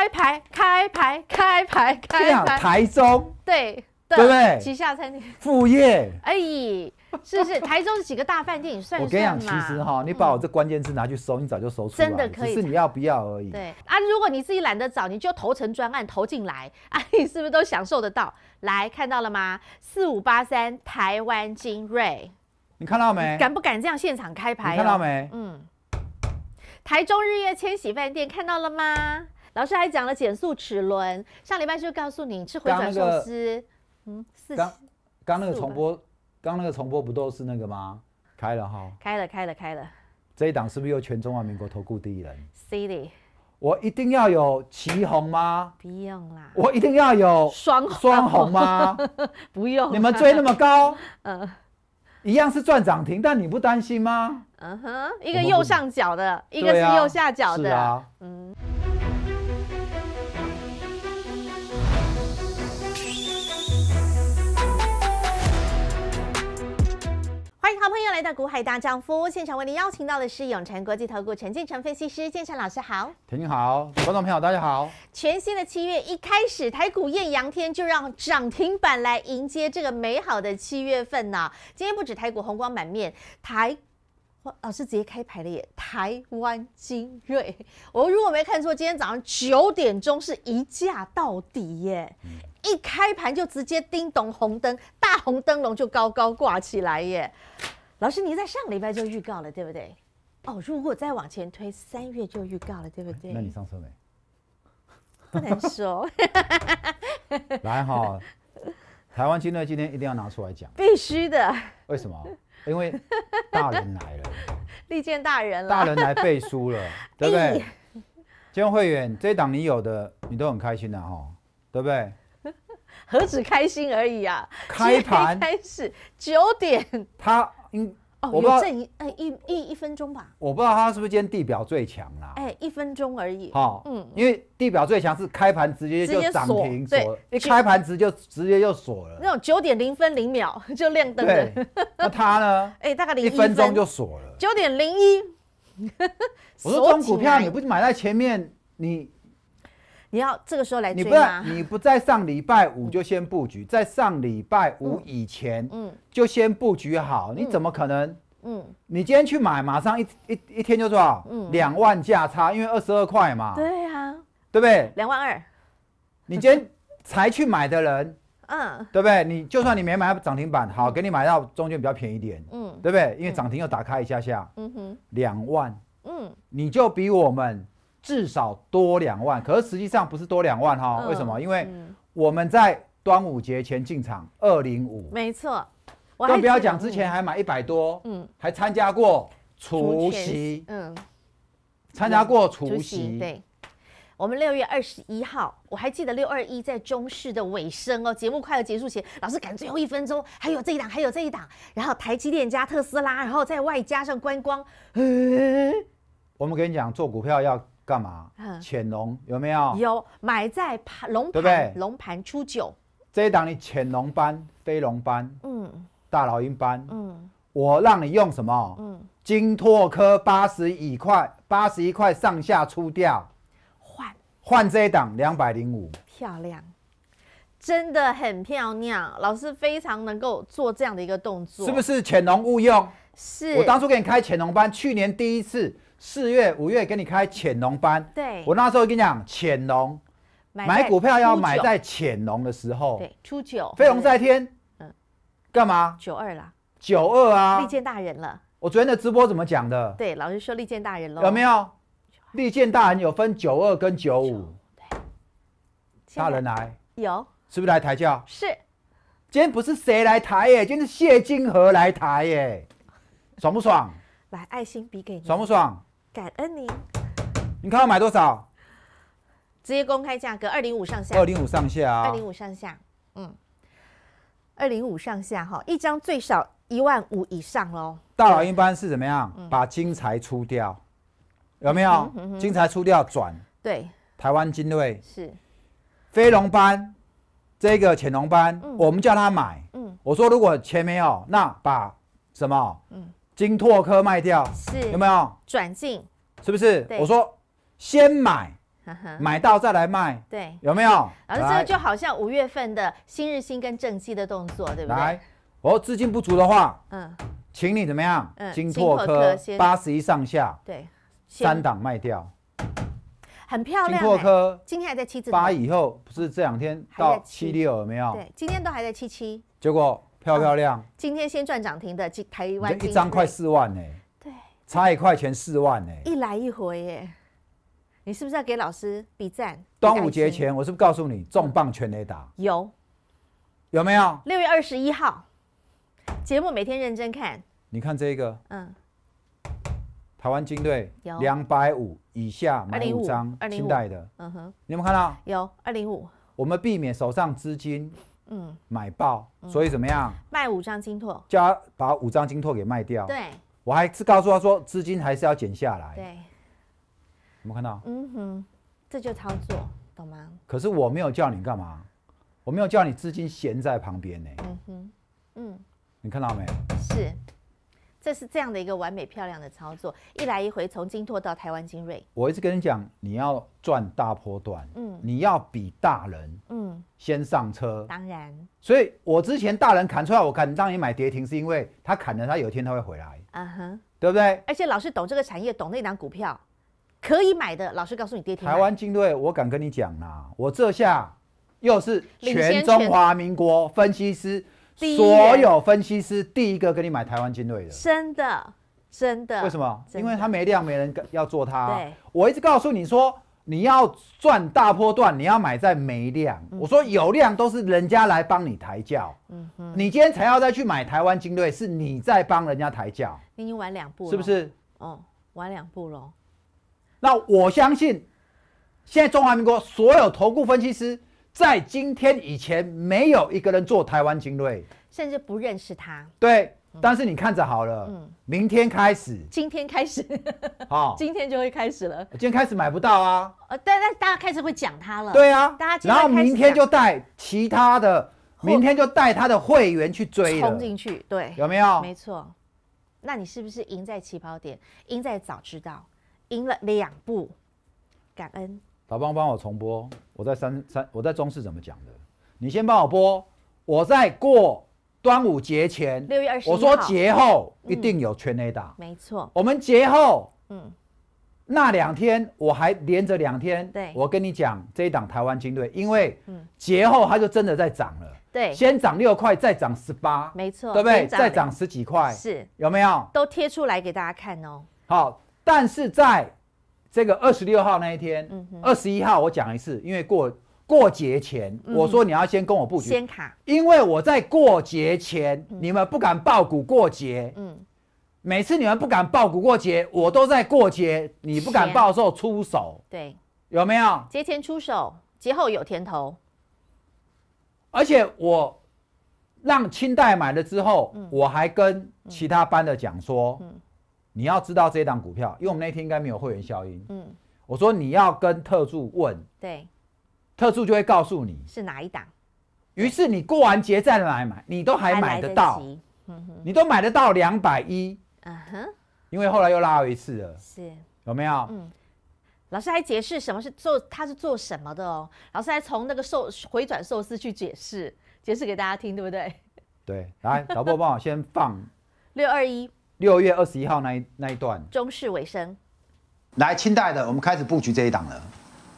开牌！开牌！开牌！开牌！台中对对不对？旗下餐厅副业而已，是不是？台中是几个大饭店？你算我跟你讲，其实哈，你把我这关键字拿去搜，你早就搜出来了。真的可以，只是你要不要而已。对啊，如果你自己懒得找，你就投成专案投进来啊，你是不是都享受得到？来看到了吗？四五八三台湾精锐，你看到没？敢不敢这样现场开牌？看到没？嗯，台中日月千禧饭店，看到了吗？老师还讲了减速齿轮，上礼拜就告诉你吃回转寿司。嗯，刚刚那个重播，刚那个重播不都是那个吗？开了哈，开了开了开了。这一档是不是又全中华民国投顾第一人？是 y 我一定要有齐红吗？不用啦。我一定要有双双红吗？不用。你们追那么高？嗯，一样是赚涨停，但你不担心吗？嗯哼，一个右上角的，一个是右下角的。啊，嗯。好朋友，来到股海大丈夫现场，为您邀请到的是永诚国际投顾陈建成分析师，建成老师好，田景好，观众朋友大家好。全新的七月一开始，台股艳阳天，就让涨停板来迎接这个美好的七月份呢。今天不止台股红光满面，台老师直接开牌了耶，台湾精锐，我如果没看错，今天早上九点钟是一价到底耶。一开盘就直接叮咚红灯，大红灯笼就高高挂起来耶！老师，你在上礼拜就预告了，对不对？哦，如果再往前推，三月就预告了，对不对？那你上车没？不能说。来哈，台湾金乐今天一定要拿出来讲，必须的。为什么？因为大人来了，利 剑大人了，大人来背书了，对不对？金融会员这一档你有的，你都很开心的哈，对不对？何止开心而已啊！开盘开始九点，他应哦我不知道，哎一一一分钟吧，我不知道他是不是今天地表最强啦。哎，一分钟而已。好，嗯，因为地表最强是开盘直接就涨停锁，一开盘直接直接就锁了。那种九点零分零秒 就亮灯的。那他呢？哎，大概零一分钟就锁了。九点零一，我说中股票，你不买在前面，你。你要这个时候来追吗？你不要，你不在上礼拜五就先布局，在上礼拜五以前，嗯，就先布局好。你怎么可能？嗯，你今天去买，马上一一一天就少？嗯，两万价差，因为二十二块嘛。对呀，对不对？两万二。你今天才去买的人，嗯，对不对？你就算你没买涨停板，好，给你买到中间比较便宜点，嗯，对不对？因为涨停又打开一下下，嗯哼，两万，嗯，你就比我们。至少多两万，可是实际上不是多两万哈？为什么？因为我们在端午节前进场二零五，没错，更不要讲之前还买一百多，嗯，还参加过除夕，嗯，参加过除夕。对，我们六月二十一号，我还记得六二一在中式的尾声哦，节目快要结束前，老师赶最后一分钟，还有这一档，还有这一档，然后台积电加特斯拉，然后再外加上观光，嗯，我们跟你讲做股票要。干嘛？潜龙有没有？有，买在盘龙盘，对不对？龙盘出九，这一档你潜龙班、飞龙班，嗯，大老鹰班，嗯，我让你用什么？嗯，金拓科八十一块，八十一块上下出掉，换换这一档两百零五，漂亮，真的很漂亮，老师非常能够做这样的一个动作，是不是潜龙勿用？是，我当初给你开潜龙班，去年第一次。四月、五月给你开潜龙班。对，我那时候跟你讲潜龙，买股票要买在潜龙的时候。对，初九。飞龙在天。嗯。干嘛？九二啦。九二啊。利剑大人了。我昨天的直播怎么讲的？对，老师说利剑大人喽。有没有？利剑大人有分九二跟九五。大人来。有。是不是来抬轿？是。今天不是谁来抬耶？今天是谢金河来抬耶。爽不爽？来爱心笔给你。爽不爽？感恩你。你看我买多少？直接公开价格，二零五上下。二零五上下。二零五上下。嗯。二零五上下哈，一张最少一万五以上喽。大老鹰班是怎么样？把金财出掉，有没有？金财出掉转。对。台湾精锐是。飞龙班，这个潜龙班，我们叫他买。嗯。我说如果钱没有，那把什么？嗯。金拓科卖掉，是有没有转进？是不是？我说先买，买到再来卖，对，有没有？而这就好像五月份的新日新跟正西的动作，对不对？来，哦，资金不足的话，嗯，请你怎么样？金拓科八十一上下，对，三档卖掉，很漂亮。金拓科今天还在七，八以后不是这两天到七六有没有？对，今天都还在七七。结果。漂不漂亮？今天先赚涨停的，台湾一张快四万呢。对。差一块钱四万呢。一来一回耶，你是不是要给老师比赞？端午节前，我是不是告诉你重磅全雷达？有，有没有？六月二十一号，节目每天认真看。你看这个，嗯，台湾军队有两百五以下买五张清代的，嗯哼，你有没有看到？有二零五。我们避免手上资金。嗯，买爆，所以怎么样？卖五张金拓，叫他把五张金拓给卖掉。对，我还是告诉他说，资金还是要减下来。对，有没看到？嗯哼，这就操作，懂吗？可是我没有叫你干嘛，我没有叫你资金闲在旁边呢。嗯哼，嗯，你看到没？是。这是这样的一个完美漂亮的操作，一来一回，从金拓到台湾精瑞。我一直跟你讲，你要赚大坡段，嗯，你要比大人，嗯，先上车。当然。所以我之前大人砍出来，我敢让你买跌停，是因为他砍了，他有一天他会回来，啊哼，对不对？而且老师懂这个产业，懂那档股票，可以买的。老师告诉你跌停。台湾精瑞，我敢跟你讲啊，我这下又是全中华民国分析师。所有分析师第一个跟你买台湾精瑞的，真的，真的，为什么？因为他没量，没人跟要做他。对，我一直告诉你，说你要赚大波段，你要买在没量。我说有量都是人家来帮你抬轿。嗯哼，你今天才要再去买台湾精瑞，是你在帮人家抬轿。已经晚两步了，是不是？哦，晚两步喽。那我相信，现在中华民国所有投顾分析师。在今天以前，没有一个人做台湾精锐，甚至不认识他。对，但是你看着好了，嗯，明天开始，今天开始，好，今天就会开始了。今天开始买不到啊，呃，但但大家开始会讲他了。对啊，大家然后明天就带其他的，明天就带他的会员去追，冲进去，对，有没有？没错，那你是不是赢在起跑点，赢在早知道，赢了两步，感恩。老帮帮我重播，我在三三，我在中视怎么讲的？你先帮我播，我在过端午节前，六月二十，我说节后一定有全 A 档，没错。我们节后，嗯，那两天我还连着两天，对，我跟你讲这一档台湾军队，因为节后它就真的在涨了，对，先涨六块，再涨十八，没错，对不对？再涨十几块，是有没有？都贴出来给大家看哦。好，但是在。这个二十六号那一天，二十一号我讲一次，因为过过节前，我说你要先跟我布局，先卡，因为我在过节前，你们不敢爆股过节，嗯，每次你们不敢爆股过节，我都在过节，你不敢爆的时候出手，对，有没有？节前出手，节后有甜头，而且我让清代买了之后，我还跟其他班的讲说，嗯。你要知道这一档股票，因为我们那天应该没有会员效应。嗯，我说你要跟特助问，对，特助就会告诉你是哪一档。于是你过完节再来买，你都还买得到，你都买得到两百一。嗯哼，因为后来又拉了一次了。是有没有？嗯，老师还解释什么是做，他是做什么的哦。老师还从那个寿回转寿司去解释，解释给大家听，对不对？对，来，老婆帮我先放 六二一。六月二十一号那一那一段，中市尾声，来，清代的我们开始布局这一档了。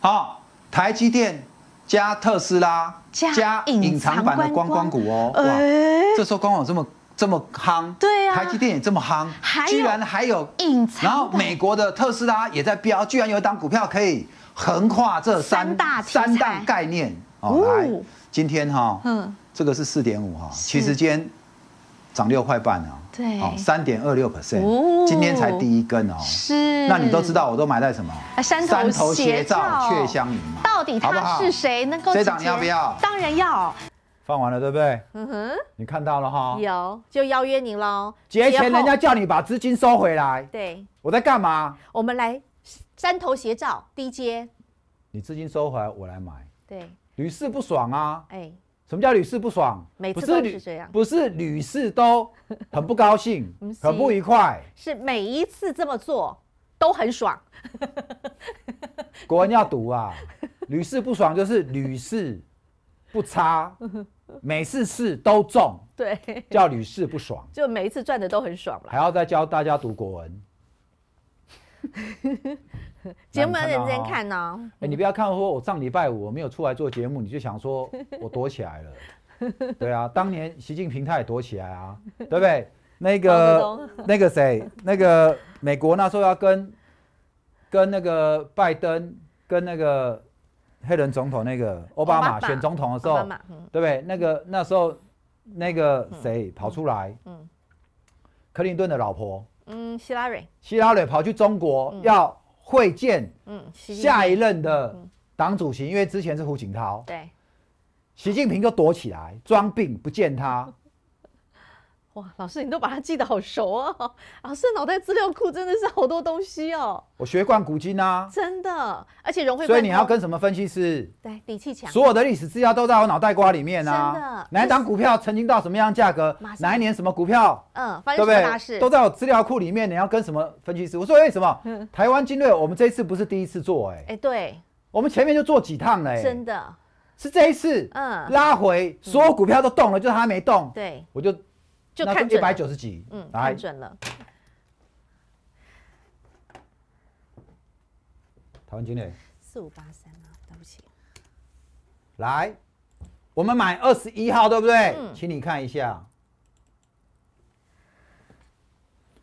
好，台积电加特斯拉加隐藏版的光光股哦，哇，这时候官网这么这么夯，对啊，台积电也这么夯，居然还有隐藏，然后美国的特斯拉也在飙，居然有一档股票可以横跨这三大三大概念。哦，来，今天哈，嗯，这个是四点五哈，其实天。涨六块半呢，对，三点二六 percent，今天才第一根哦。是，那你都知道，我都买在什么？山头斜照却相迎嘛。到底他是谁能够？这你要不要？当然要。放完了对不对？嗯哼。你看到了哈？有，就邀约您喽。节前人家叫你把资金收回来。对。我在干嘛？我们来山头斜照 DJ。你资金收回来，我来买。对。屡试不爽啊。哎。什么叫屡试不爽？每次都是这样，不是屡试都很不高兴，很不愉快。是每一次这么做都很爽。国文要读啊，屡试不爽 就是屡试不差，每次试都中。对，叫屡试不爽，就每一次赚的都很爽了。还要再教大家读国文。节目要认真看哦。哎，你不要看说我上礼拜五我没有出来做节目，你就想说 我躲起来了。对啊，当年习近平他也躲起来啊，对不对？那个那个谁，那个美国那时候要跟跟那个拜登，跟那个黑人总统那个奥巴马选总统的时候，对不对？那个那时候那个谁跑出来，嗯，克林顿的老婆，嗯，希拉蕊，希拉蕊跑去中国要。会见，嗯，下一任的党主席，因为之前是胡锦涛，对，习近平就躲起来，装病不见他。哇，老师你都把它记得好熟啊！老师脑袋资料库真的是好多东西哦。我学贯古今呐，真的，而且融会所以你要跟什么分析师？对，底气强。所有的历史资料都在我脑袋瓜里面呐。真的，哪一档股票曾经到什么样价格？哪一年什么股票？嗯，对不对？都都在我资料库里面。你要跟什么分析师？我说，为什么？台湾金锐，我们这一次不是第一次做，哎，哎，对，我们前面就做几趟嘞。真的是这一次，嗯，拉回所有股票都动了，就是它没动。对，我就。就看一百九十几，嗯，看准了。台湾经理，四五八三啊，对不起。来，我们买二十一号，对不对？请你看一下，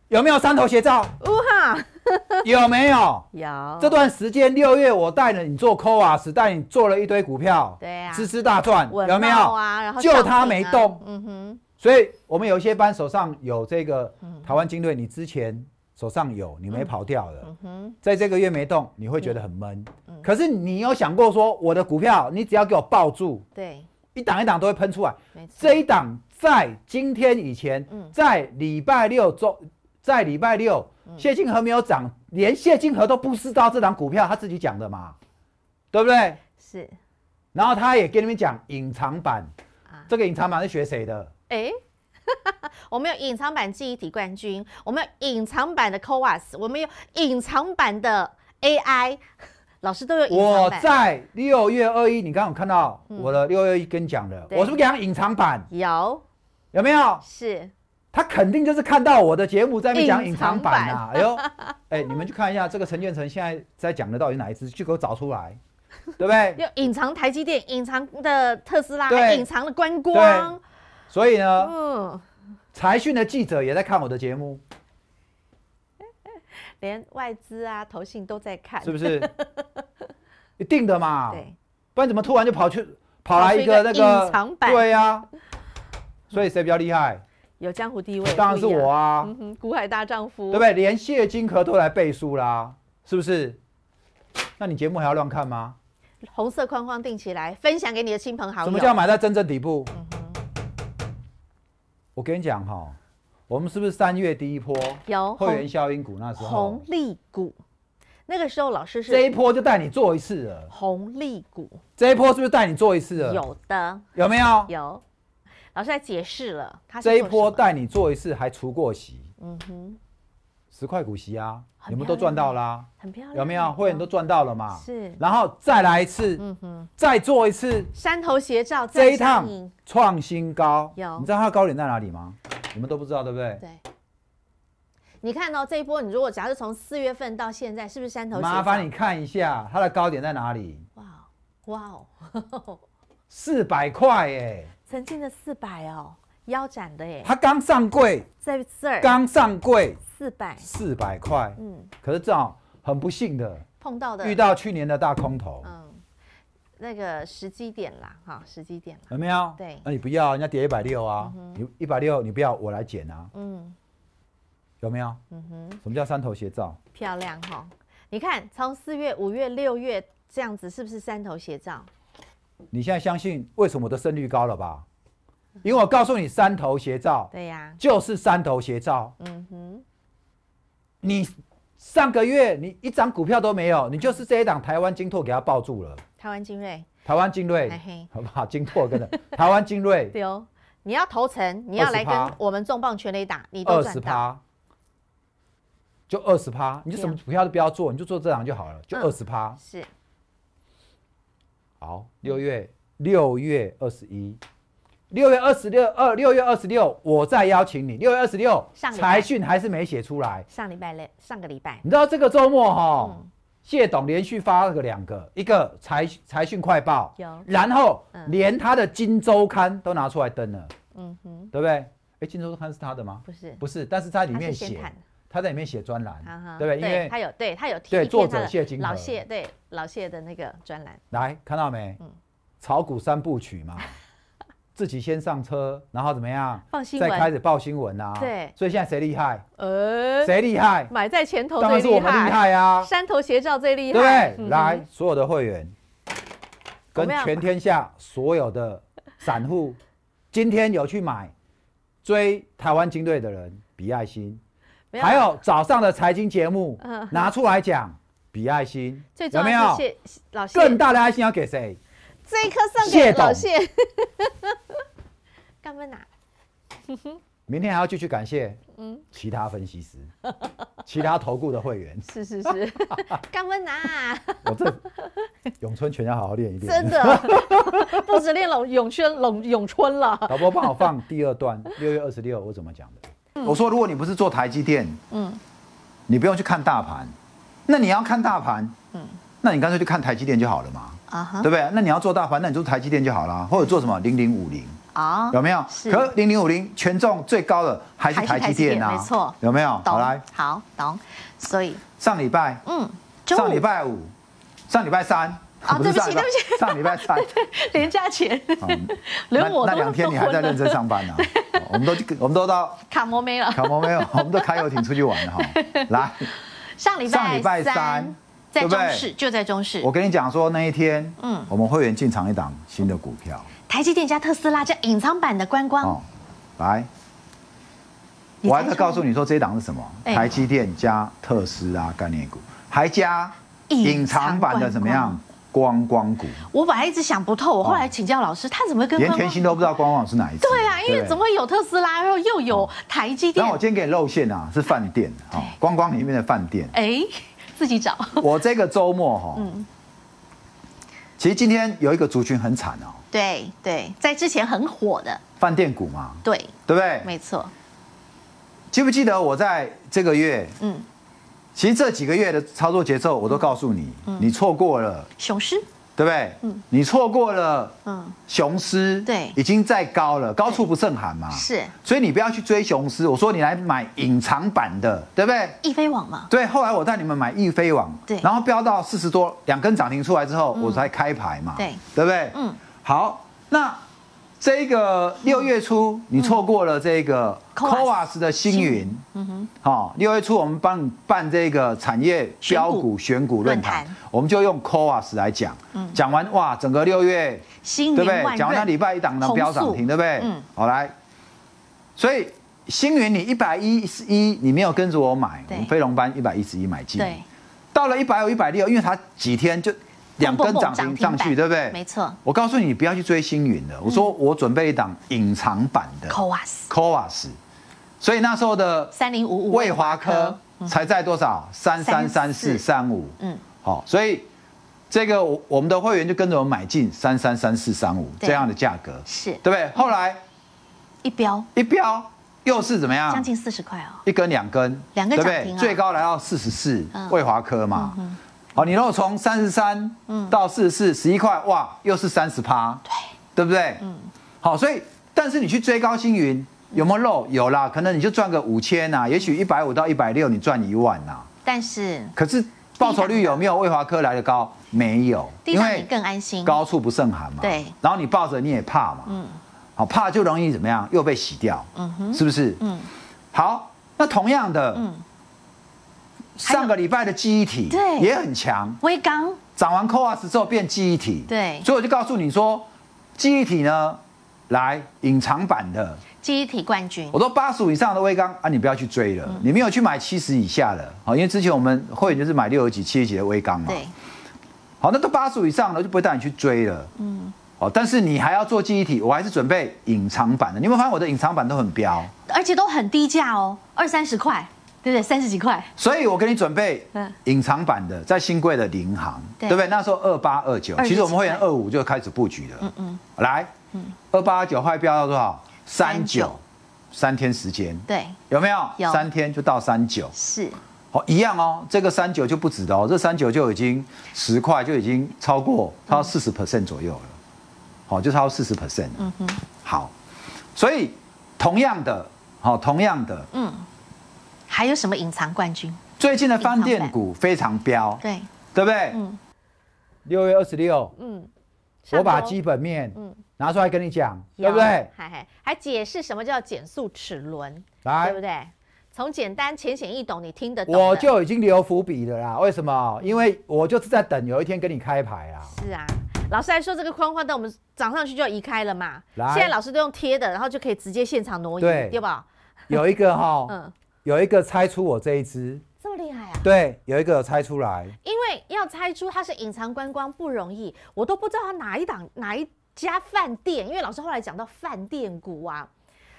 有没有三头鞋照？有哈？有没有？有。这段时间六月，我带着你做 Q 啊，时带你做了一堆股票，对呀，吱吱大赚，有没有啊？然后就它没动，嗯哼，所以。我们有一些班手上有这个台湾军队，你之前手上有，你没跑掉的，在这个月没动，你会觉得很闷。可是你有想过说，我的股票你只要给我抱住，对，一档一档都会喷出来。这一档在今天以前，在礼拜六周，在礼拜六，谢金河没有涨，连谢金河都不知道这档股票他自己讲的嘛，对不对？是。然后他也跟你们讲隐藏版，这个隐藏版是学谁的？哎。我们有隐藏版记忆体冠军，我们有隐藏版的 Coas，我们有隐藏版的 AI，老师都有。我在六月二一，你刚刚有看到我的六月一跟你讲的，我是不是讲隐藏版？有，有没有？是，他肯定就是看到我的节目在没讲隐藏版啊！哎呦，哎，你们去看一下这个陈建成现在在讲的到底哪一支，就给我找出来，对不对？要隐藏台积电，隐藏的特斯拉，隐藏的观光。所以呢，财讯的记者也在看我的节目，连外资啊、投信都在看，是不是？一定的嘛，对，不然怎么突然就跑去跑来一个那个隐藏版？对呀，所以谁比较厉害？有江湖地位，当然是我啊！古海大丈夫，对不对？连谢金河都来背书啦，是不是？那你节目还要乱看吗？红色框框定起来，分享给你的亲朋好友。什么叫买在真正底部？我跟你讲哈，我们是不是三月第一波？有会员效应股，那时候红利股，那个时候老师是这一波就带你做一次了。红利股这一波是不是带你做一次了？有的，有没有？有，老师在解释了，这一波带你做一次还出过席。嗯哼。十块股息啊，你们都赚到啦，很漂亮，有没有会员都赚到了嘛？是，然后再来一次，嗯哼，再做一次山头斜照，这一趟创新高，有，你知道它的高点在哪里吗？你们都不知道，对不对？对，你看到这一波，你如果假设从四月份到现在，是不是山头？麻烦你看一下它的高点在哪里？哇，哇哦，四百块耶，曾经的四百哦，腰斩的耶，他刚上柜，在这儿，刚上柜。四百，四百块。嗯，可是正好很不幸的碰到的，遇到去年的大空头。嗯，那个时机点啦，哈，时机点，有没有？对，那你不要，人家跌一百六啊，你一百六你不要，我来捡啊。嗯，有没有？嗯哼，什么叫三头斜照？漂亮哈！你看，从四月、五月、六月这样子，是不是三头斜照？你现在相信为什么我的胜率高了吧？因为我告诉你，三头斜照，对呀，就是三头斜照。嗯哼。你上个月你一张股票都没有，你就是这一档台湾金拓给他抱住了。台湾金瑞。台湾金瑞。好吧，金拓跟着。台湾金瑞。对哦，你要投诚，你要来跟我们重磅全力打，你二十趴，就二十趴，你就什么股票都不要做，你就做这档就好了，就二十趴。是。好，六月六月二十一。六月二十六二六月二十六，我再邀请你。六月二十六，上财讯还是没写出来。上礼拜六，上个礼拜。你知道这个周末哈，谢董连续发了两个，一个财财讯快报，有，然后连他的金周刊都拿出来登了，嗯，对不对？哎，金周刊是他的吗？不是，不是，但是在里面写，他在里面写专栏，对不对？因为他有，对他有提作者谢金老谢，对老谢的那个专栏，来看到没？嗯，炒股三部曲嘛。自己先上车，然后怎么样？放再开始报新闻啊。对，所以现在谁厉害？呃，谁厉害？买在前头最厉害。但是我很厉害啊！山头斜照最厉害，对不对？来，所有的会员，跟全天下所有的散户，今天有去买追台湾军队的人比爱心，还有早上的财经节目拿出来讲比爱心，有没有？谢老谢，更大的爱心要给谁？这一颗送给老谢。干温拿？明天还要继续感谢其他分析师、其他投顾的会员。是 是是，干温娜，我这咏春拳要好好练一练。真的，不止练咏咏春，咏咏春了。老婆，帮我放第二段，六月二十六我怎么讲的？我说如果你不是做台积电，嗯，你不用去看大盘，那你要看大盘，嗯，那你干脆就看台积电就好了嘛，啊哈，对不对？那你要做大盘，那你做台积电就好了，或者做什么零零五零。啊，有没有？可零零五零权重最高的还是台积电啊，没错，有没有？懂来。好，懂。所以上礼拜，嗯，上礼拜五，上礼拜三，啊，对不起，对不起，上礼拜三，连假前，那 我那两天你还在认真上班呢，我们都我们都到卡摩没了，卡摩没有，我们都开游艇出去玩了哈。来，上礼拜上礼拜三，在中市，就在中市。我跟你讲说那一天，嗯，我们会员进场一档新的股票。台积电加特斯拉加隐藏版的观光，来，我还在告诉你说，这档是什么？台积电加特斯拉概念股，还加隐藏版的怎么样？观光股？我本来一直想不透，我后来请教老师，他怎么跟连田心都不知道观光是哪一支？对啊，因为怎么会有特斯拉，然后又有台积电？那我今天给你露馅啊，是饭店啊，观光里面的饭店。哎，自己找。我这个周末哈，嗯。其实今天有一个族群很惨哦，对对，在之前很火的饭店股嘛，对对不对？没错，记不记得我在这个月？嗯，其实这几个月的操作节奏我都告诉你，你错过了雄狮。对不对？嗯，你错过了，嗯，雄狮对，已经在高了，高处不胜寒嘛，是，所以你不要去追雄狮。我说你来买隐藏版的，对不对？易飞网嘛，对。后来我带你们买易飞网，对，然后飙到四十多，两根涨停出来之后，我才开牌嘛，对，对不对？嗯，好，那。这个六月初，你错过了这个 o 瓦斯的星云，嗯哼，好，六月初我们帮你办这个产业标股选股论坛，我们就用 c o 瓦斯来讲，讲完哇，整个六月对不对？讲完那礼拜一档呢标涨停对不对？好来，所以星云你一百一十一，你没有跟着我买，我们飞龙班一百一十一买进，对，到了一百五一百六，因为它几天就。两根涨停上去，对不对？没错。我告诉你，不要去追星云了。我说我准备一档隐藏版的，Coas，Coas。所以那时候的三零五五，卫华科才在多少？三三三四三五。嗯。好，所以这个我们的会员就跟着我买进三三三四三五这样的价格，是对不对？后来一标一标又是怎么样？将近四十块哦，一根两根，两根涨停啊。最高来到四十四，卫华科嘛。嗯、好，你如果从三十三，嗯，到四十四，十一块，哇，又是三十八，对，对不对？嗯，好，所以，但是你去追高星云，有没有漏？有啦，可能你就赚个五千呐，也许一百五到一百六，你赚一万呐。但是，可是报酬率有没有魏华科来的高？没有，因为更安心。高处不胜寒嘛。对，然后你抱着你也怕嘛。嗯，好，怕就容易怎么样？又被洗掉。嗯哼，是不是？嗯，好，那同样的。上个礼拜的记忆体对也很强，微刚长完扣二 s 之后变记忆体对，所以我就告诉你说，记忆体呢，来隐藏版的记忆体冠军，我都八十五以上的微刚啊，你不要去追了，你没有去买七十以下的好，因为之前我们会就是买六十几、七十几的微刚嘛，对，好，那都八十五以上的就不会带你去追了，嗯，哦，但是你还要做记忆体，我还是准备隐藏版的，你有没有发现我的隐藏版都很标，而且都很低价哦，二三十块。对不对？三十几块，所以我给你准备隐藏版的，在新贵的银行，对不对？那时候二八二九，其实我们会员二五就开始布局了。嗯嗯，来，嗯，二八二九快标到多少？三九，三天时间。对，有没有？有，三天就到三九。是，好，一样哦。这个三九就不止的哦，这三九就已经十块就已经超过超四十 percent 左右了。好，就超四十 percent。嗯哼，好，所以同样的，好，同样的，嗯。还有什么隐藏冠军？最近的饭店股非常飙，对对不对？嗯，六月二十六，嗯，我把基本面嗯拿出来跟你讲，对不对？还还解释什么叫减速齿轮，来，对不对？从简单浅显易懂，你听得懂，我就已经留伏笔了啦。为什么？因为我就是在等有一天跟你开牌啊。是啊，老师还说，这个框框等我们涨上去就要移开了嘛。现在老师都用贴的，然后就可以直接现场挪移，对吧？有一个哈，嗯。有一个猜出我这一只，这么厉害啊？对，有一个猜出来。因为要猜出它是隐藏观光不容易，我都不知道它哪一档哪一家饭店。因为老师后来讲到饭店股啊，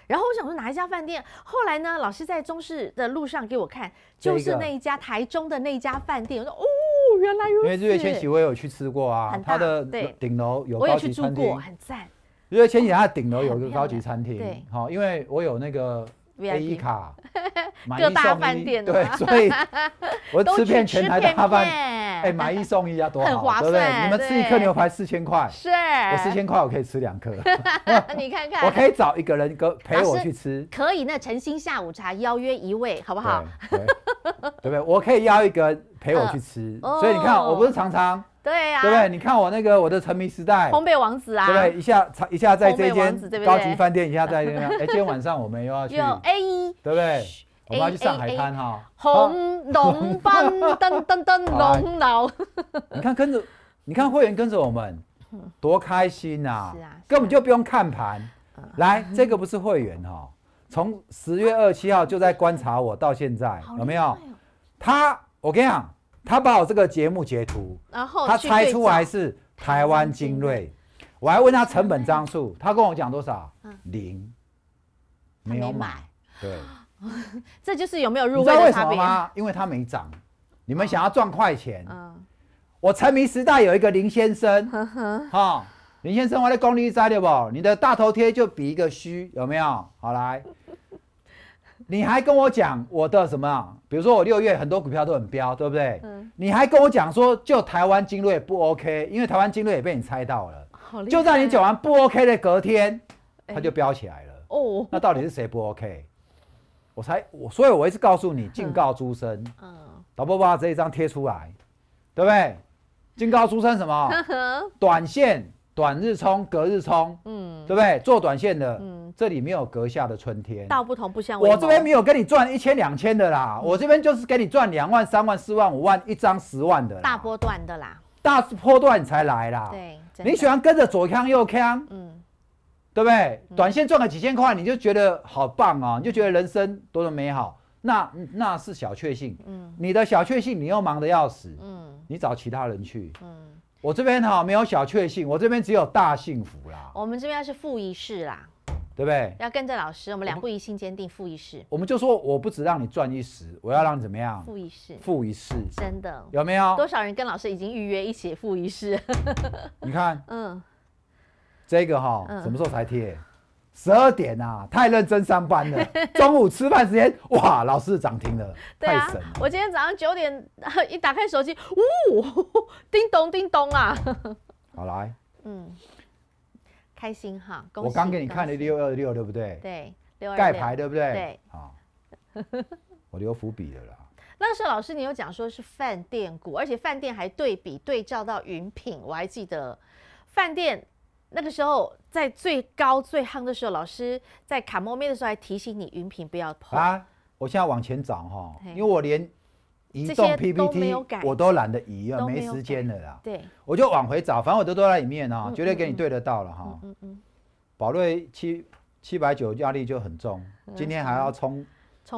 然后我想说哪一家饭店，后来呢，老师在中市的路上给我看，就是那一家台中的那一家饭店。我说哦，原来如此。因为日月千禧我也有去吃过啊，它的对，顶楼有高级餐厅，很赞。日月千禧它的顶楼有一个高级餐厅，对，好，因为我有那个。A P 卡 买一送一，对，所以。我吃遍全台的饭店，哎，买一送一啊，多好，对不对？你们吃一颗牛排四千块，是，我四千块我可以吃两颗。你看看，我可以找一个人跟陪我去吃。可以，那诚心下午茶邀约一位，好不好？对不对？我可以邀一个陪我去吃，所以你看，我不是常常。对啊，对不对？你看我那个我的沉迷时代，烘焙王子啊，对不对？一下，一下在这间高级饭店，一下在那边。哎，今天晚上我们又要去 A，对不对？我们要去上海滩哈。红龙斑登登登龙老，你看跟着，你看会员跟着我们，多开心呐！是啊，根本就不用看盘。来，这个不是会员哈，从十月二七号就在观察我，到现在有没有？他，我跟你讲。他把我这个节目截图，他猜出来是台湾精锐，我还问他成本张数，他跟我讲多少？零，没有买。对，这就是有没有入味的差别吗？因为他没涨，你们想要赚快钱。我沉迷时代有一个林先生，哈，林先生，我的功力在的不？你的大头贴就比一个虚，有没有？好来。你还跟我讲我的什么啊？比如说我六月很多股票都很飙，对不对？嗯。你还跟我讲说，就台湾精锐不 OK，因为台湾精锐也被你猜到了。就在你讲完不 OK 的隔天，它就飙起来了。哦。那到底是谁不 OK？我才我，所以我一直告诉你，警告诸生，嗯，导播把这一张贴出来，对不对？警告诸生什么？短线。短日冲，隔日冲，嗯，对不对？做短线的，嗯，这里没有隔下的春天。道不同不相为。我这边没有跟你赚一千两千的啦，我这边就是给你赚两万三万四万五万一张十万的。大波段的啦，大波段才来啦。对，你喜欢跟着左康右康，嗯，对不对？短线赚个几千块，你就觉得好棒啊，你就觉得人生多么美好。那那是小确幸，嗯，你的小确幸，你又忙得要死，嗯，你找其他人去，嗯。我这边哈没有小确幸，我这边只有大幸福啦。我们这边是富一世啦，对不对？要跟着老师，我们两不一心，坚定富一世。我们就说，我不只让你赚一时，我要让你怎么样？富一世，富一世，真的有没有？多少人跟老师已经预约一起富一世？你看，嗯，这个哈什么时候才贴？十二点啊，太认真上班了。中午吃饭时间，哇，老师涨停了，太神！我今天早上九点一打开手机，呜，叮咚叮咚啊！好来，嗯，开心哈。我刚给你看了六二六，对不对？对，六二六。盖牌对不对？对，好。我留伏笔的啦。那时候老师，你有讲说是饭店股，而且饭店还对比对照到云品，我还记得饭店那个时候。在最高最夯的时候，老师在卡莫面的时候还提醒你云平不要跑啊！我现在往前找哈，因为我连移动 PPT 我都懒得移啊，没时间了啦。对，我就往回找，反正我都都在里面啊，绝对给你对得到了哈。嗯嗯，宝瑞七七百九压力就很重，今天还要冲。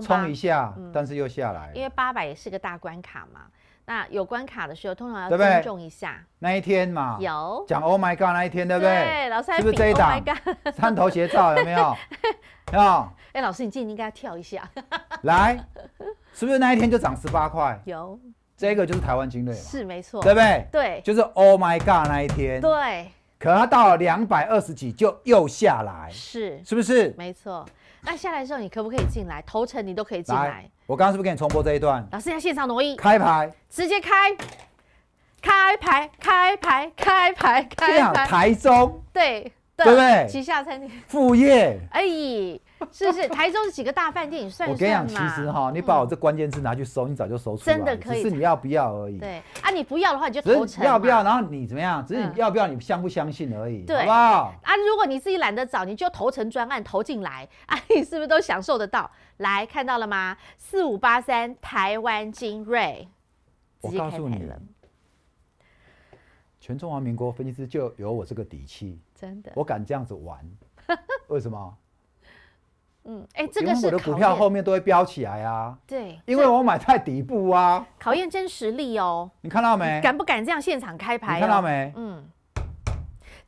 冲一下，但是又下来，因为八百也是个大关卡嘛。那有关卡的时候，通常要尊重一下。那一天嘛，有讲 Oh my God 那一天，对不对？老师是不是这一档？Oh 探头斜照有没有？有。哎，老师，你最近应该要跳一下。来，是不是那一天就涨十八块？有。这个就是台湾精锐，是没错，对不对？对，就是 Oh my God 那一天。对。可它到了两百二十几就又下来，是是不是？没错。那下来的时候，你可不可以进来？头层你都可以进来。我刚刚是不是给你重播这一段？老师要现场挪移。开牌，直接开，开牌，开牌，开牌，开牌。台中，对对对，旗下餐厅副业而已。是是，台中是几个大饭店，你算我跟你讲，其实哈，你把我这关键字拿去搜，你早就搜出来，真的可以，只是你要不要而已。对，啊，你不要的话，你就投诚。要不要，然后你怎么样？只是你要不要，你相不相信而已，好不好？啊，如果你自己懒得找，你就投成专案投进来，啊，你是不是都享受得到？来看到了吗？四五八三台湾精锐，我告诉你了，全中华民国分析师就有我这个底气，真的，我敢这样子玩，为什么？嗯，哎，这个是我的股票后面都会飙起来啊。对，因为我买在底部啊。考验真实力哦。你看到没？敢不敢这样现场开牌？看到没？嗯。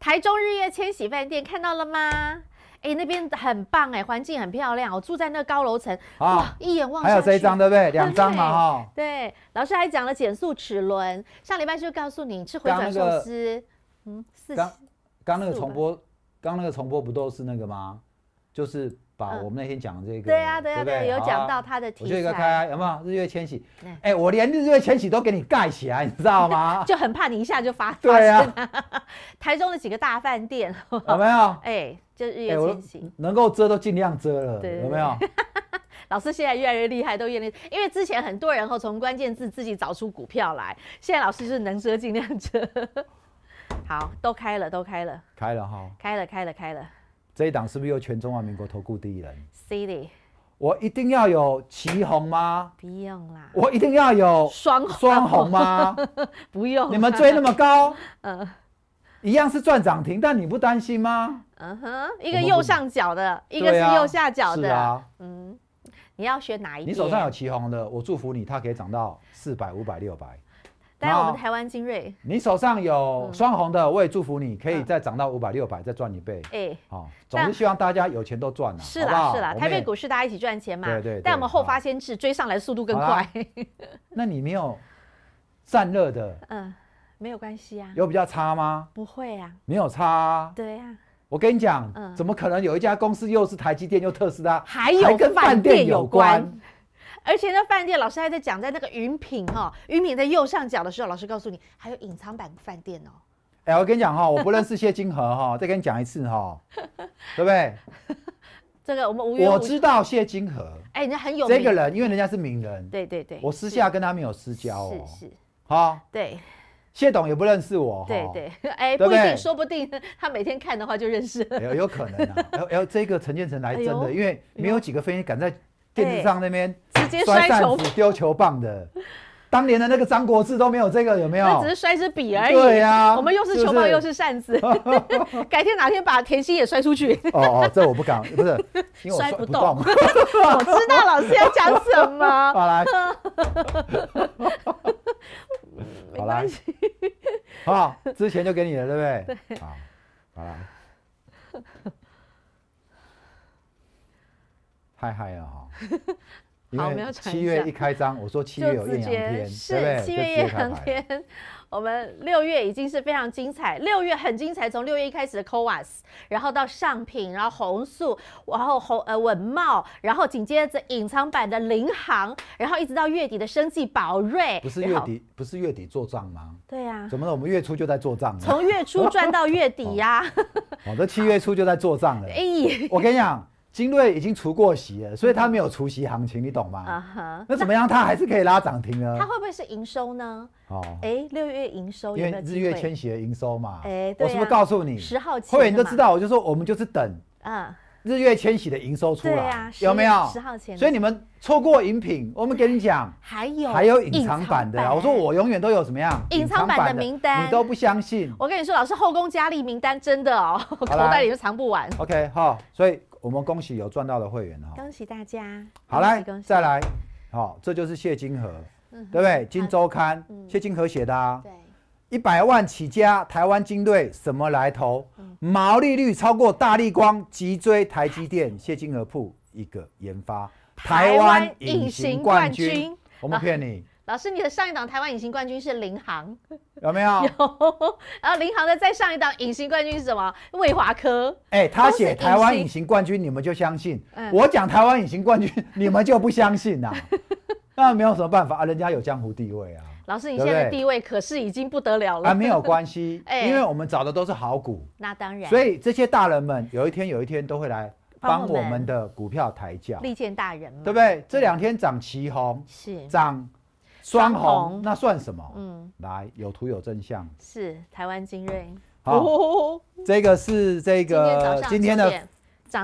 台中日月千禧饭店看到了吗？哎，那边很棒哎，环境很漂亮。我住在那高楼层，哇，一眼望。还有这一张对不对？两张嘛哈。对，老师还讲了减速齿轮。上礼拜就告诉你，是回转寿司。嗯，四。刚刚那个重播，刚那个重播不都是那个吗？就是。啊，我们那天讲这个，对呀，对呀，对，有讲到他的题材。日月开啊，有没有日月千禧？哎，我连日月千禧都给你盖起来，你知道吗？就很怕你一下就发。对呀。台中的几个大饭店，有没有？哎，就日月千禧。能够遮都尽量遮了，有没有？老师现在越来越厉害，都越越。因为之前很多人后从关键字自己找出股票来，现在老师就是能遮尽量遮。好，都开了，都开了，开了哈，开了，开了，开了。这一档是不是又全中华民国投顾第一人？c 的。我一定要有旗红吗？不用啦。我一定要有双红吗？不用。你们追那么高？嗯。一样是赚涨停，但你不担心吗？嗯哼，一个右上角的，一个是右下角的。是啊。嗯，你要选哪一？你手上有旗红的，我祝福你，它可以涨到四百、五百、六百。来，我们台湾精锐。你手上有双红的，我也祝福你可以再涨到五百六百，再赚一倍。哎，好，总是希望大家有钱都赚了。是啦，是啦，台北股市大家一起赚钱嘛。对对。但我们后发先至，追上来速度更快。那你没有散热的？嗯，没有关系啊。有比较差吗？不会啊，没有差。对呀。我跟你讲，怎么可能有一家公司又是台积电又特斯拉，还有跟饭店有关？而且那饭店老师还在讲，在那个云屏哈，云屏在右上角的时候，老师告诉你还有隐藏版饭店哦。哎，我跟你讲哈，我不认识谢金河哈，再跟你讲一次哈，对不对？这个我们无。我知道谢金河。哎，人家很有。这个人因为人家是名人。对对对。我私下跟他没有私交哦。是是。好。对。谢董也不认识我。对对。哎，不一定，说不定他每天看的话就认识。有有可能啊。要要这个陈建成来真的，因为没有几个飞鹰敢在。电视上那边直接摔扇子、丢球棒的，当年的那个张国志都没有这个，有没有？只是摔支笔而已。对呀，我们又是球棒又是扇子，改天哪天把甜心也摔出去。哦哦，这我不敢，不是因为我摔不动 我知道老师要讲什么。好来，好来，好好？之前就给你了，对不对？对，好，好来。太嗨了哈！好，没有七月一开张，我说七月有两天，对对？七月有两天，我们六月已经是非常精彩，六月很精彩。从六月一开始的科沃斯，然后到上品，然后红素，然后红呃稳茂，然后紧接着隐藏版的林航，然后一直到月底的生计宝瑞。不是月底，不是月底做账吗？对呀。怎么了？我们月初就在做账了，从月初赚到月底呀。我的七月初就在做账了。哎，我跟你讲。金瑞已经除过席了，所以它没有除席行情，你懂吗？啊哈，那怎么样？它还是可以拉涨停呢？它会不会是营收呢？哦，哎，六月营收因为日月千禧的营收嘛。哎，我是不是告诉你？十会员都知道，我就说我们就是等啊，日月千禧的营收出来有没有？十号前，所以你们错过饮品，我们跟你讲，还有还有隐藏版的。我说我永远都有什么样？隐藏版的名单你都不相信。我跟你说，老师后宫佳丽名单真的哦，口袋里都藏不完。OK 好，所以。我们恭喜有赚到的会员哈！恭喜大家。好来，再来，好，这就是谢金河，对不对？《金周刊》谢金河写的啊。对。一百万起家，台湾金队什么来头？毛利率超过大力光、急追、台积电，谢金河铺一个研发，台湾隐形冠军。我不骗你。老师，你的上一档台湾隐形冠军是林航，有没有？有。然后林航的再上一档隐形冠军是什么？魏华科。哎，他写台湾隐形冠军，你们就相信；我讲台湾隐形冠军，你们就不相信呐。那没有什么办法啊，人家有江湖地位啊。老师，你现在地位可是已经不得了了。啊，没有关系，因为我们找的都是好股。那当然。所以这些大人们有一天有一天都会来帮我们的股票抬价。利剑大人嘛，对不对？这两天涨旗红是涨。双红那算什么？嗯，来有图有真相，是台湾精锐。好，这个是这个今天的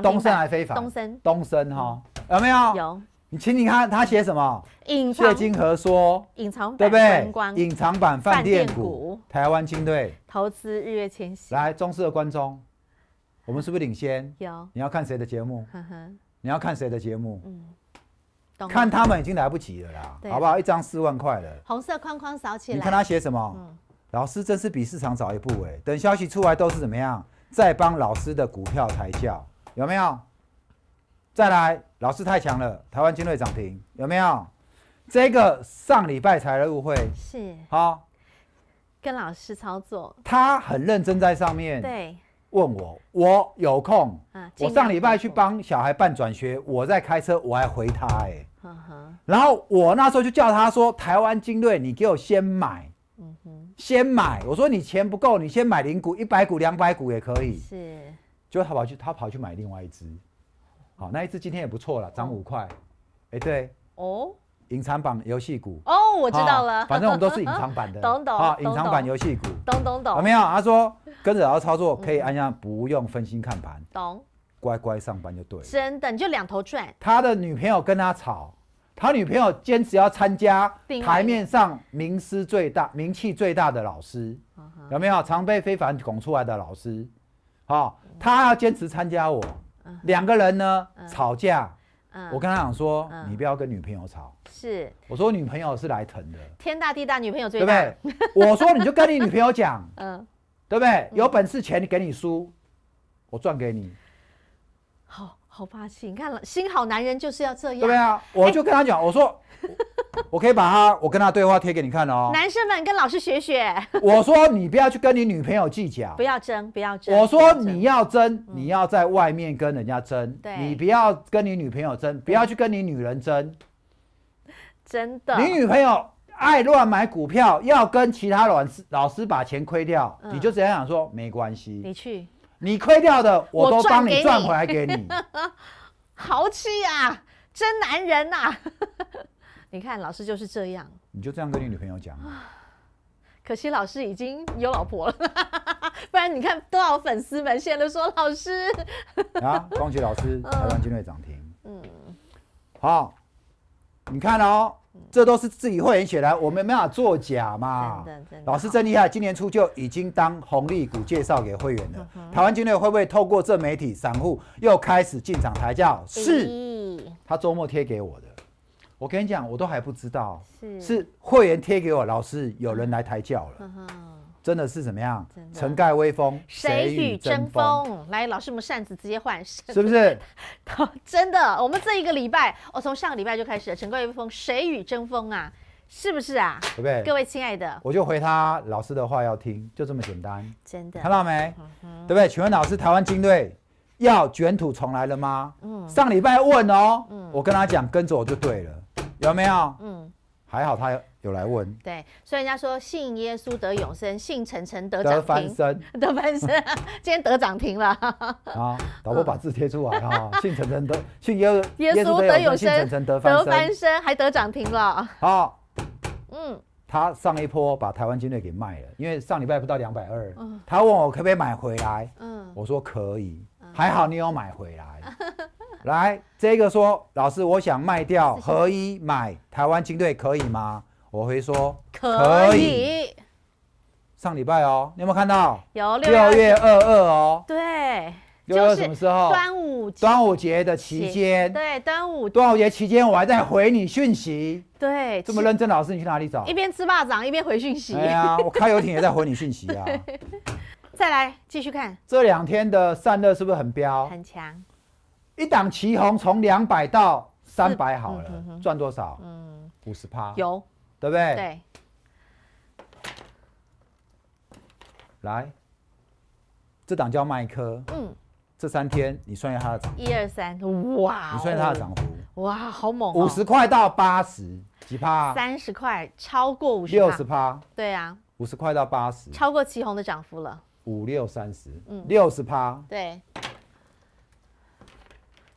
东升还非凡，东升东升哈，有没有？有。你请你看，他写什么？映射金河说，隐藏对不对？隐藏版饭店股，台湾金瑞投资日月千禧。来，中视的观众，我们是不是领先？有。你要看谁的节目？你要看谁的节目？嗯。看他们已经来不及了啦，好不好？一张四万块了。红色框框扫起来。你看他写什么？老师真是比市场早一步哎。等消息出来都是怎么样？再帮老师的股票抬轿，有没有？再来，老师太强了，台湾金瑞涨停，有没有？这个上礼拜才入会，是好跟老师操作。他很认真在上面。对，问我，我有空。我上礼拜去帮小孩办转学，我在开车，我还回他哎。然后我那时候就叫他说：“台湾精锐，你给我先买，嗯哼，先买。”我说：“你钱不够，你先买零股，一百股、两百股也可以。”是，就他跑去，他跑去买另外一只。好，那一只今天也不错了，涨五块。哎，对哦，隐藏版游戏股哦，我知道了，反正我都是隐藏版的。懂 懂。好，隐藏版游戏股。懂懂懂。有没有？他说跟着师操作可以，按下不用分心看盘。懂。乖乖上班就对了。真的，你就两头转。他的女朋友跟他吵，他女朋友坚持要参加台面上名师最大、名气最大的老师，有没有常被非凡拱出来的老师？好，他要坚持参加。我两个人呢吵架，我跟他讲说，你不要跟女朋友吵。是，我说女朋友是来疼的，天大地大，女朋友最大，对不对？我说你就跟你女朋友讲，嗯，对不对？有本事钱给你输，我赚给你。好好霸气！你看，新好男人就是要这样。对啊，我就跟他讲，我说我可以把他我跟他对话贴给你看哦。男生们跟老师学学。我说你不要去跟你女朋友计较，不要争，不要争。我说你要争，你要在外面跟人家争。对，你不要跟你女朋友争，不要去跟你女人争。真的。你女朋友爱乱买股票，要跟其他老师老师把钱亏掉，你就这样想说没关系。你去。你亏掉的，我都帮你赚回来给你。豪气啊，真男人呐！你看，老师就是这样。你就这样跟你女朋友讲。可惜老师已经有老婆了，不然你看多少粉丝现在都说老师。啊，恭喜老师，台湾金瑞涨停。嗯，好，你看哦。这都是自己会员写来，我们没法作假嘛。老师真厉害，今年初就已经当红利股介绍给会员了。台湾军队会不会透过这媒体，散户又开始进场抬轿？是，他周末贴给我的。我跟你讲，我都还不知道，是会员贴给我，老师有人来抬轿了。真的是怎么样？城盖威风，谁与争锋？来，老师们扇子直接换，是不是？真的，我们这一个礼拜，我从上个礼拜就开始了。城盖威风，谁与争锋啊？是不是啊？对不对？各位亲爱的，我就回他老师的话要听，就这么简单。真的，看到没？对不对？请问老师，台湾军队要卷土重来了吗？嗯，上礼拜问哦。嗯，我跟他讲，跟着我就对了，有没有？嗯，还好他。有来问，对，所以人家说信耶稣得永生，信陈晨得 得翻身，得翻身，今天得涨停了。啊，导播把字贴出来啊。信陈晨得，信耶耶稣得永生，信得翻身，还得涨停了。好，嗯，他上一波把台湾军队给卖了，因为上礼拜不到两百二，他问我可不可以买回来，嗯，我说可以，还好你有买回来。来，这个说老师，我想卖掉合一买台湾军队可以吗？我回说可以，上礼拜哦，你有没有看到？有六月二二哦。对，六月什么时候？端午端午节的期间。对，端午端午节期间，我还在回你讯息。对，这么认真，老师，你去哪里找？一边吃霸掌，一边回讯息。对啊，我开游艇也在回你讯息啊。再来继续看这两天的散热是不是很彪？很强。一档旗红从两百到三百好了，赚多少？嗯，五十趴有。对不对？对。来，这档叫麦克。嗯。这三天你算一下它的涨。一二三，哇！你算一下它的涨幅。哇，好猛！五十块到八十，几趴？三十块，超过五十。六十趴。对啊。五十块到八十，超过旗红的涨幅了。五六三十，嗯，六十趴。对。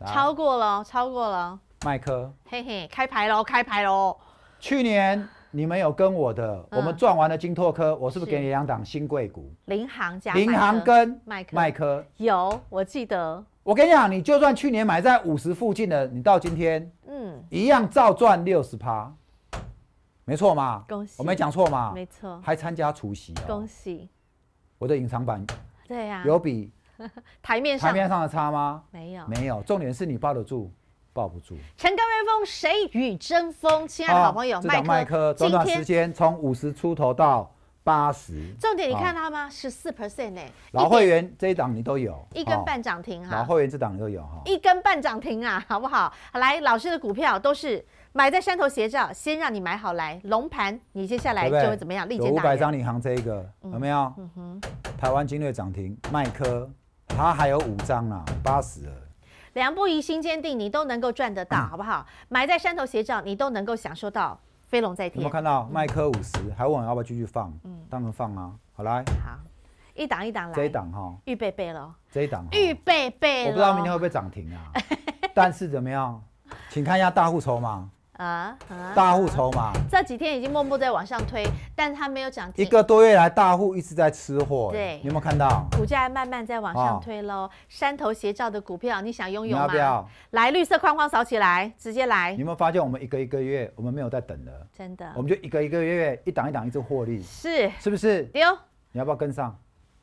超过了，超过了。麦克。嘿嘿，开牌喽！开牌喽！去年你们有跟我的，我们赚完了金拓科，我是不是给你两档新贵股？林行加林行跟麦科有，我记得。我跟你讲，你就算去年买在五十附近的，你到今天，嗯，一样照赚六十趴，没错嘛？恭喜，我没讲错嘛？没错，还参加除夕，恭喜。我的隐藏版，对呀，有比 台面上台面上的差吗？没有，没有。重点是你抱得住。抱不住，陈高瑞峰，谁与争锋？亲爱的好朋友，麦克，今天从五十出头到八十，重点你看到吗？十四 percent 哎，老会员这一档你都有，一根半涨停哈，老会员这档都有哈，一根半涨停啊，好不好？来，老师的股票都是买在山头斜照，先让你买好来龙盘，你接下来就会怎么样？立即五百张，领航这一个有没有？嗯哼，台湾金略涨停，麦科他还有五张啊，八十。两不疑心坚定，你都能够赚得到，好不好？埋在山头斜照，你都能够享受到飞龙在天。有没有看到？麦克五十，还问我要不要继续放？嗯，当然放啊。好来，好，一档一档来。这一档哈，预备备咯。这一档，预备备。我不知道明天会不会涨停啊？但是怎么样，请看一下大户筹嘛。啊，大户筹码这几天已经默默在往上推，但他没有涨。一个多月来，大户一直在吃货。对，你有没有看到股价慢慢在往上推喽？山头斜照的股票，你想拥有吗？来，绿色框框扫起来，直接来。有没有发现我们一个一个月，我们没有在等了？真的，我们就一个一个月，一档一档一直获利。是，是不是？有，你要不要跟上？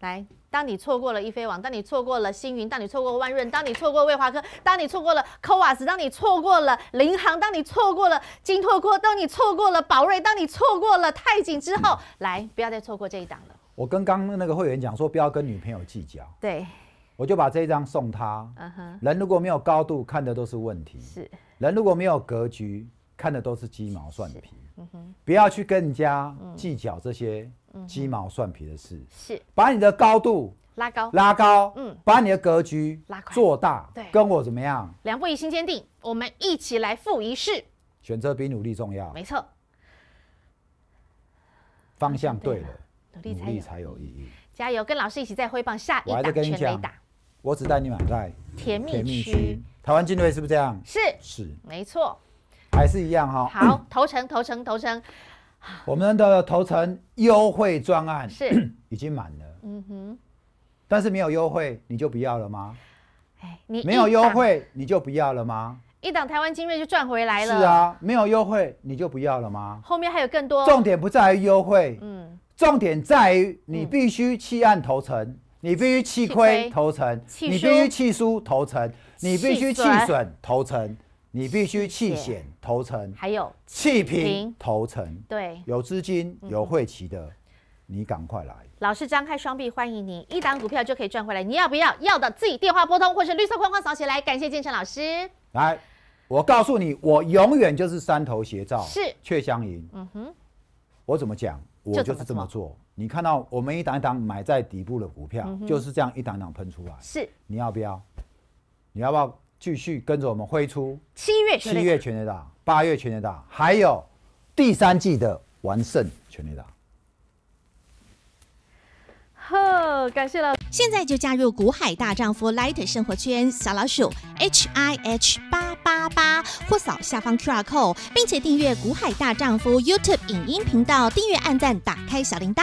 来，当你错过了亿飞网，当你错过了星云，当你错过万润，当你错过魏华科，当你错过了科瓦斯，当你错过了林航，当你错过了金拓科，当你错过了宝瑞，当你错过了泰景之后，来，不要再错过这一档了。我跟刚刚那个会员讲说，不要跟女朋友计较。对，我就把这一张送他。嗯哼，人如果没有高度，看的都是问题；是，人如果没有格局，看的都是鸡毛蒜皮。嗯哼，不要去跟人家计较这些。鸡毛蒜皮的事，是把你的高度拉高，拉高，嗯，把你的格局拉宽，做大，对，跟我怎么样？两不疑，心坚定，我们一起来富一世。选择比努力重要，没错。方向对了，努力才有意义。加油，跟老师一起再挥棒，下一个全垒打。我只带你买在甜蜜甜蜜区，台湾军队是不是这样？是是，没错，还是一样哈。好，投诚，投诚，投诚。我们的头层优惠专案是已经满了，嗯哼，但是没有优惠你就不要了吗？哎，没有优惠你就不要了吗？一档台湾精锐就赚回来了。是啊，没有优惠你就不要了吗？后面还有更多。重点不在于优惠，嗯，重点在于你必须弃案头层，你必须弃亏头层，你必须弃输头层，你必须弃损头层。你必须弃险投诚，还有弃平投诚，对，有资金有会期的，你赶快来。老师张开双臂欢迎你，一档股票就可以赚回来，你要不要？要的自己电话拨通，或是绿色框框扫起来。感谢建成老师。来，我告诉你，我永远就是三头斜照，是却相迎。嗯哼，我怎么讲，我就是这么做。你看到我们一档一档买在底部的股票，就是这样一档档喷出来。是，你要不要？你要不要？继续跟着我们挥出七月七月全力打，八月全力打，还有第三季的完胜全力打。呵，感谢了。现在就加入股海大丈夫 Light 生活圈，小老鼠 H I H 八八八或扫下方 QR code，并且订阅股海大丈夫 YouTube 影音频道，订阅、按赞、打开小铃铛。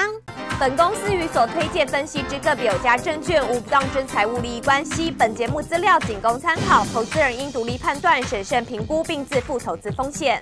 本公司与所推荐分析之个别有价证券无不当之财务利益关系，本节目资料仅供参考，投资人应独立判断、审慎评估并自负投资风险。